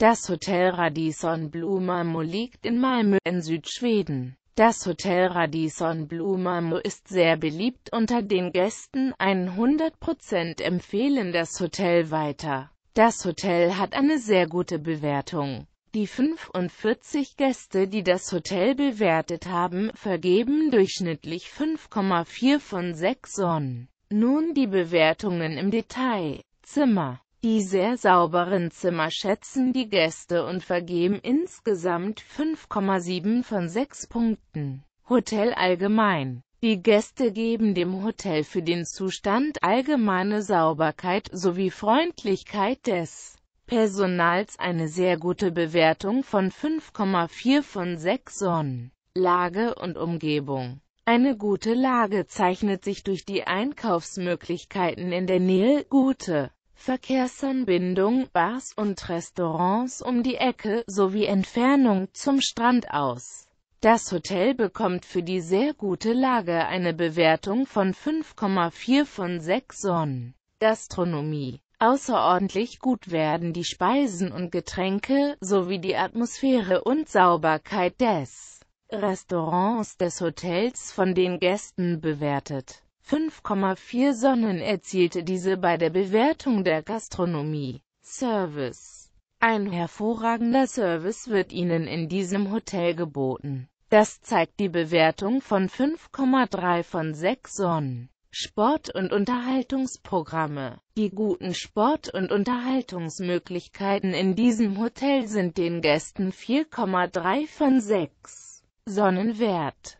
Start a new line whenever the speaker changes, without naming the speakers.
Das Hotel Radisson Blu Marmo liegt in Malmö in Südschweden. Das Hotel Radisson Blu Marmo ist sehr beliebt unter den Gästen, 100% empfehlen das Hotel weiter. Das Hotel hat eine sehr gute Bewertung. Die 45 Gäste, die das Hotel bewertet haben, vergeben durchschnittlich 5,4 von 6 Sonnen. Nun die Bewertungen im Detail. Zimmer die sehr sauberen Zimmer schätzen die Gäste und vergeben insgesamt 5,7 von 6 Punkten. Hotel allgemein die Gäste geben dem Hotel für den Zustand allgemeine Sauberkeit sowie Freundlichkeit des Personals eine sehr gute Bewertung von 5,4 von 6 Sonnen. Lage und Umgebung Eine gute Lage zeichnet sich durch die Einkaufsmöglichkeiten in der Nähe, gute Verkehrsanbindung, Bars und Restaurants um die Ecke, sowie Entfernung zum Strand aus. Das Hotel bekommt für die sehr gute Lage eine Bewertung von 5,4 von 6 Sonnen. Gastronomie Außerordentlich gut werden die Speisen und Getränke, sowie die Atmosphäre und Sauberkeit des Restaurants des Hotels von den Gästen bewertet. 5,4 Sonnen erzielte diese bei der Bewertung der Gastronomie. Service Ein hervorragender Service wird Ihnen in diesem Hotel geboten. Das zeigt die Bewertung von 5,3 von 6 Sonnen. Sport- und Unterhaltungsprogramme Die guten Sport- und Unterhaltungsmöglichkeiten in diesem Hotel sind den Gästen 4,3 von 6 Sonnenwert.